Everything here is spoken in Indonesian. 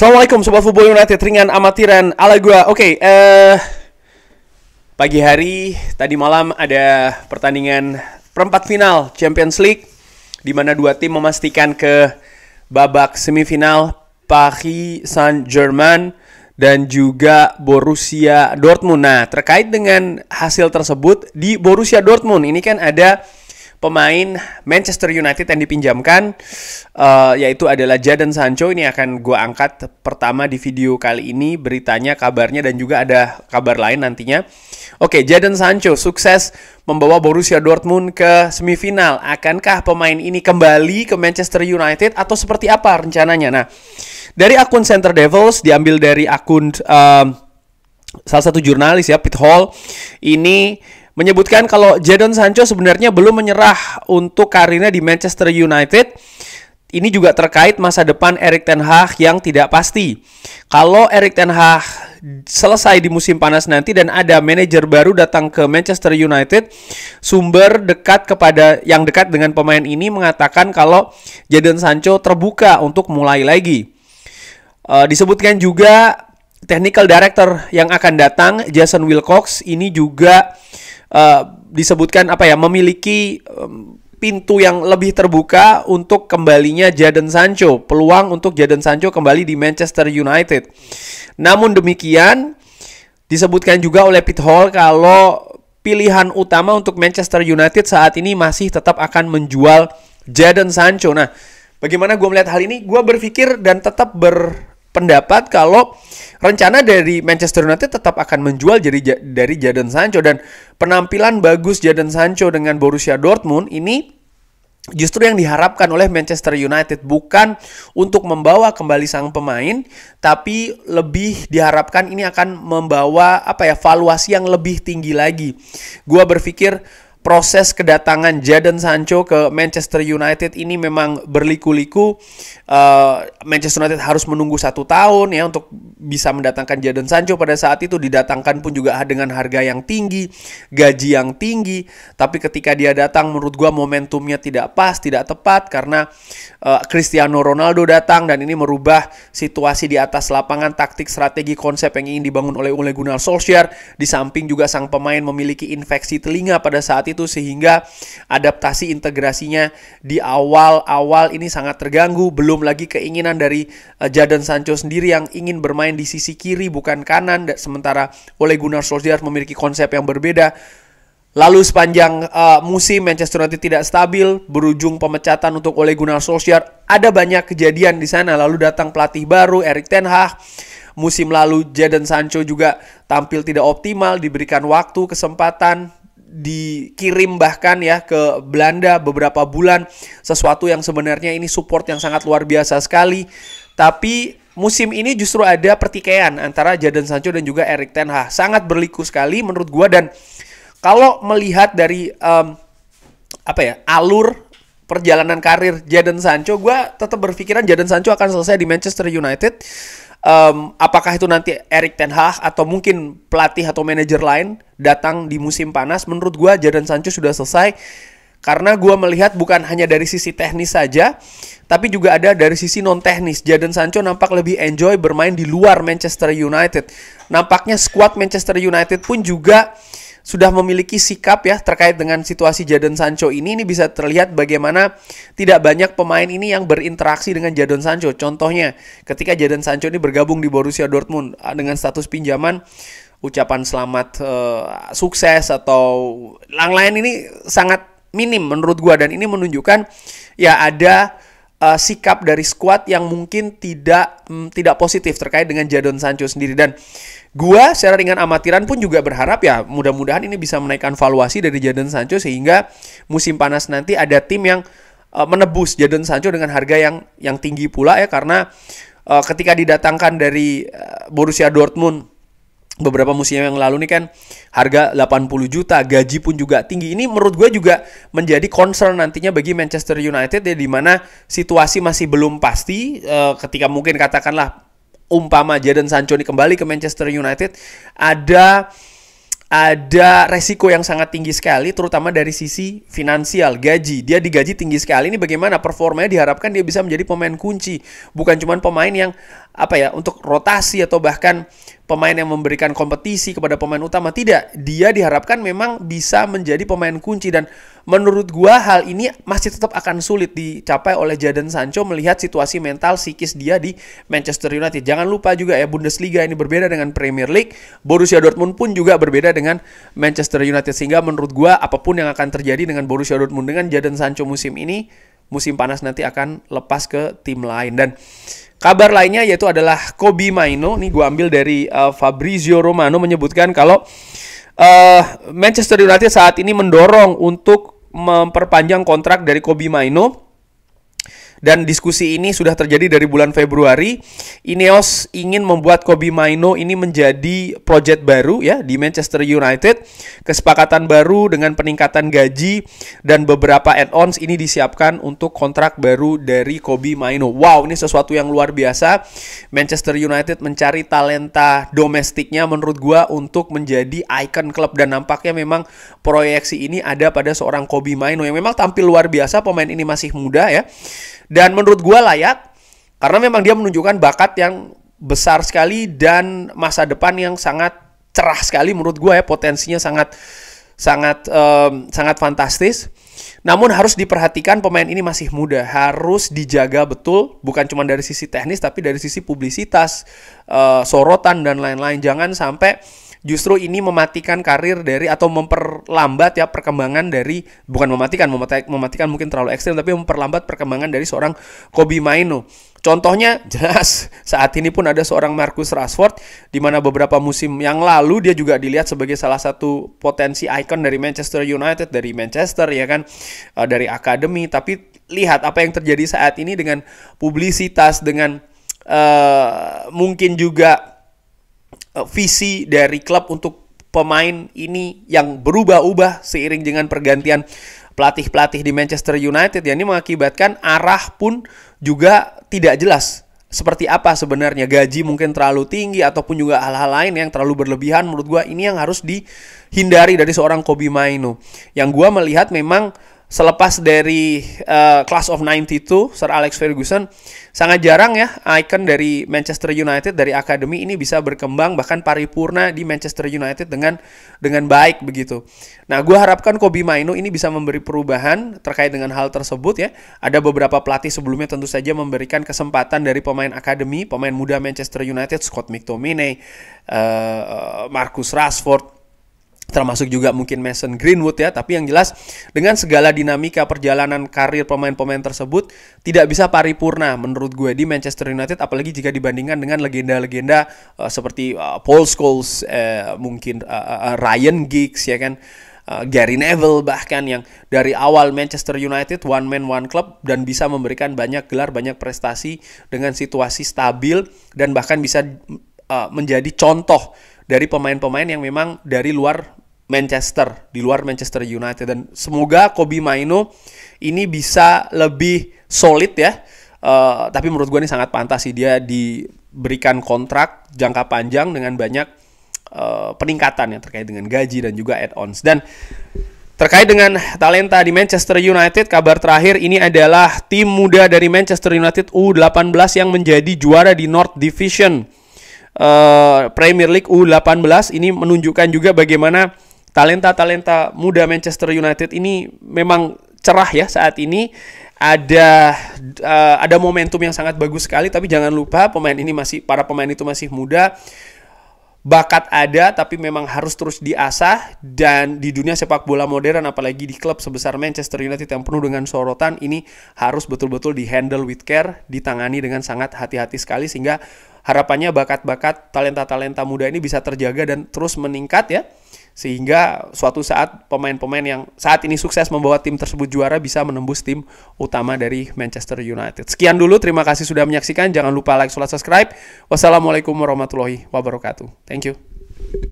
Assalamualaikum Sobat Football United Ringan Amatiran ala gua Oke okay, uh, eh, Pagi hari Tadi malam ada pertandingan Perempat final Champions League di mana dua tim memastikan ke babak semifinal Paris Saint-Germain dan juga Borussia Dortmund. Nah, terkait dengan hasil tersebut di Borussia Dortmund ini kan ada pemain Manchester United yang dipinjamkan uh, yaitu adalah Jadon Sancho ini akan gue angkat pertama di video kali ini beritanya kabarnya dan juga ada kabar lain nantinya oke Jadon Sancho sukses membawa Borussia Dortmund ke semifinal akankah pemain ini kembali ke Manchester United atau seperti apa rencananya nah dari akun Center Devils diambil dari akun uh, salah satu jurnalis ya Pit Hall ini menyebutkan kalau Jadon Sancho sebenarnya belum menyerah untuk karirnya di Manchester United. Ini juga terkait masa depan Erik Ten Hag yang tidak pasti. Kalau Erik Ten Hag selesai di musim panas nanti dan ada manajer baru datang ke Manchester United, sumber dekat kepada yang dekat dengan pemain ini mengatakan kalau Jadon Sancho terbuka untuk mulai lagi. E, disebutkan juga technical director yang akan datang Jason Wilcox ini juga uh, disebutkan apa ya memiliki um, pintu yang lebih terbuka untuk kembalinya Jadon Sancho, peluang untuk Jadon Sancho kembali di Manchester United. Namun demikian, disebutkan juga oleh Pete Hall kalau pilihan utama untuk Manchester United saat ini masih tetap akan menjual Jadon Sancho. Nah, bagaimana gue melihat hal ini? Gue berpikir dan tetap berpendapat kalau rencana dari Manchester United tetap akan menjual dari dari Jadon Sancho dan penampilan bagus Jadon Sancho dengan Borussia Dortmund ini justru yang diharapkan oleh Manchester United bukan untuk membawa kembali sang pemain tapi lebih diharapkan ini akan membawa apa ya valuasi yang lebih tinggi lagi. Gua berpikir proses kedatangan Jadon Sancho ke Manchester United ini memang berliku-liku. Uh, Manchester United harus menunggu satu tahun ya untuk bisa mendatangkan Jadon Sancho pada saat itu didatangkan pun juga dengan harga yang tinggi, gaji yang tinggi. Tapi ketika dia datang, menurut gua momentumnya tidak pas, tidak tepat karena uh, Cristiano Ronaldo datang dan ini merubah situasi di atas lapangan, taktik, strategi, konsep yang ingin dibangun oleh Ole Gunnar Solskjaer. Di samping juga sang pemain memiliki infeksi telinga pada saat itu sehingga adaptasi integrasinya di awal-awal ini sangat terganggu belum lagi keinginan dari eh, Jadon Sancho sendiri yang ingin bermain di sisi kiri bukan kanan sementara Ole Gunnar Solskjaer memiliki konsep yang berbeda Lalu sepanjang uh, musim Manchester United tidak stabil, berujung pemecatan untuk Ole Gunnar Solskjaer. Ada banyak kejadian di sana. Lalu datang pelatih baru Erik ten Hag. Musim lalu Jadon Sancho juga tampil tidak optimal, diberikan waktu, kesempatan, dikirim bahkan ya ke Belanda beberapa bulan sesuatu yang sebenarnya ini support yang sangat luar biasa sekali tapi musim ini justru ada pertikaian antara Jadon Sancho dan juga Erik ten Hag sangat berliku sekali menurut gua dan kalau melihat dari um, apa ya alur perjalanan karir Jadon Sancho gua tetap berpikiran Jadon Sancho akan selesai di Manchester United um, apakah itu nanti Erik Ten Hag atau mungkin pelatih atau manajer lain datang di musim panas menurut gue Jadon Sancho sudah selesai karena gue melihat bukan hanya dari sisi teknis saja, tapi juga ada dari sisi non teknis. Jadon Sancho nampak lebih enjoy bermain di luar Manchester United. Nampaknya skuad Manchester United pun juga sudah memiliki sikap ya terkait dengan situasi Jadon Sancho ini ini bisa terlihat bagaimana tidak banyak pemain ini yang berinteraksi dengan Jadon Sancho. Contohnya ketika Jadon Sancho ini bergabung di Borussia Dortmund ah, dengan status pinjaman ucapan selamat uh, sukses atau lain-lain ini sangat minim menurut gua dan ini menunjukkan ya ada uh, sikap dari squad yang mungkin tidak mm, tidak positif terkait dengan Jadon Sancho sendiri dan gua secara ringan amatiran pun juga berharap ya mudah-mudahan ini bisa menaikkan valuasi dari Jadon Sancho sehingga musim panas nanti ada tim yang uh, menebus Jadon Sancho dengan harga yang yang tinggi pula ya karena uh, ketika didatangkan dari uh, Borussia Dortmund beberapa musim yang lalu nih kan harga 80 juta, gaji pun juga tinggi. Ini menurut gue juga menjadi concern nantinya bagi Manchester United ya di mana situasi masih belum pasti e, ketika mungkin katakanlah umpama Jadon Sancho ini kembali ke Manchester United ada ada resiko yang sangat tinggi sekali terutama dari sisi finansial gaji dia digaji tinggi sekali ini bagaimana performanya diharapkan dia bisa menjadi pemain kunci bukan cuma pemain yang apa ya untuk rotasi atau bahkan pemain yang memberikan kompetisi kepada pemain utama tidak dia diharapkan memang bisa menjadi pemain kunci dan menurut gua hal ini masih tetap akan sulit dicapai oleh Jadon Sancho melihat situasi mental psikis dia di Manchester United jangan lupa juga ya Bundesliga ini berbeda dengan Premier League Borussia Dortmund pun juga berbeda dengan Manchester United sehingga menurut gua apapun yang akan terjadi dengan Borussia Dortmund dengan Jadon Sancho musim ini musim panas nanti akan lepas ke tim lain dan Kabar lainnya yaitu adalah Kobi Maino, Ini gue ambil dari uh, Fabrizio Romano menyebutkan kalau uh, Manchester United saat ini mendorong untuk memperpanjang kontrak dari Kobi Maino dan diskusi ini sudah terjadi dari bulan Februari. Ineos ingin membuat Kobe Maino ini menjadi project baru ya di Manchester United. Kesepakatan baru dengan peningkatan gaji dan beberapa add-ons ini disiapkan untuk kontrak baru dari Kobe Maino. Wow, ini sesuatu yang luar biasa. Manchester United mencari talenta domestiknya menurut gua untuk menjadi icon klub dan nampaknya memang proyeksi ini ada pada seorang Kobe Maino yang memang tampil luar biasa, pemain ini masih muda ya dan menurut gue layak karena memang dia menunjukkan bakat yang besar sekali dan masa depan yang sangat cerah sekali menurut gue ya potensinya sangat sangat um, sangat fantastis. Namun harus diperhatikan pemain ini masih muda, harus dijaga betul bukan cuma dari sisi teknis tapi dari sisi publisitas, uh, sorotan dan lain-lain. Jangan sampai justru ini mematikan karir dari atau memperlambat ya perkembangan dari bukan mematikan mematikan, mungkin terlalu ekstrim tapi memperlambat perkembangan dari seorang Kobe Maino. Contohnya jelas saat ini pun ada seorang Marcus Rashford di mana beberapa musim yang lalu dia juga dilihat sebagai salah satu potensi ikon dari Manchester United dari Manchester ya kan eh, dari akademi tapi lihat apa yang terjadi saat ini dengan publisitas dengan uh, mungkin juga Eh, visi dari klub untuk pemain ini yang berubah-ubah seiring dengan pergantian pelatih-pelatih di Manchester United ya ini mengakibatkan arah pun juga tidak jelas seperti apa sebenarnya gaji mungkin terlalu tinggi ataupun juga hal-hal lain yang terlalu berlebihan menurut gua ini yang harus dihindari dari seorang Kobe Mainu yang gua melihat memang selepas dari uh, Class of 92 Sir Alex Ferguson sangat jarang ya ikon dari Manchester United dari akademi ini bisa berkembang bahkan paripurna di Manchester United dengan dengan baik begitu. Nah, gue harapkan Kobe Mainu ini bisa memberi perubahan terkait dengan hal tersebut ya. Ada beberapa pelatih sebelumnya tentu saja memberikan kesempatan dari pemain akademi, pemain muda Manchester United Scott McTominay, uh, Marcus Rashford termasuk juga mungkin Mason Greenwood ya tapi yang jelas dengan segala dinamika perjalanan karir pemain-pemain tersebut tidak bisa paripurna menurut gue di Manchester United apalagi jika dibandingkan dengan legenda-legenda uh, seperti uh, Paul Scholes uh, mungkin uh, uh, Ryan Giggs ya kan uh, Gary Neville bahkan yang dari awal Manchester United one man one club dan bisa memberikan banyak gelar banyak prestasi dengan situasi stabil dan bahkan bisa uh, menjadi contoh dari pemain-pemain yang memang dari luar Manchester, di luar Manchester United dan semoga Kobe Maino ini bisa lebih solid ya. Uh, tapi menurut gue ini sangat pantas sih dia diberikan kontrak jangka panjang dengan banyak uh, peningkatan yang terkait dengan gaji dan juga add-ons. Dan terkait dengan talenta di Manchester United, kabar terakhir ini adalah tim muda dari Manchester United U18 yang menjadi juara di North Division uh, Premier League U18. Ini menunjukkan juga bagaimana talenta-talenta muda Manchester United ini memang cerah ya saat ini ada uh, ada momentum yang sangat bagus sekali tapi jangan lupa pemain ini masih para pemain itu masih muda bakat ada tapi memang harus terus diasah dan di dunia sepak bola modern apalagi di klub sebesar Manchester United yang penuh dengan sorotan ini harus betul-betul di handle with care ditangani dengan sangat hati-hati sekali sehingga harapannya bakat-bakat talenta-talenta muda ini bisa terjaga dan terus meningkat ya sehingga suatu saat pemain-pemain yang saat ini sukses membawa tim tersebut juara bisa menembus tim utama dari Manchester United. Sekian dulu, terima kasih sudah menyaksikan. Jangan lupa like, subscribe. Wassalamualaikum warahmatullahi wabarakatuh. Thank you.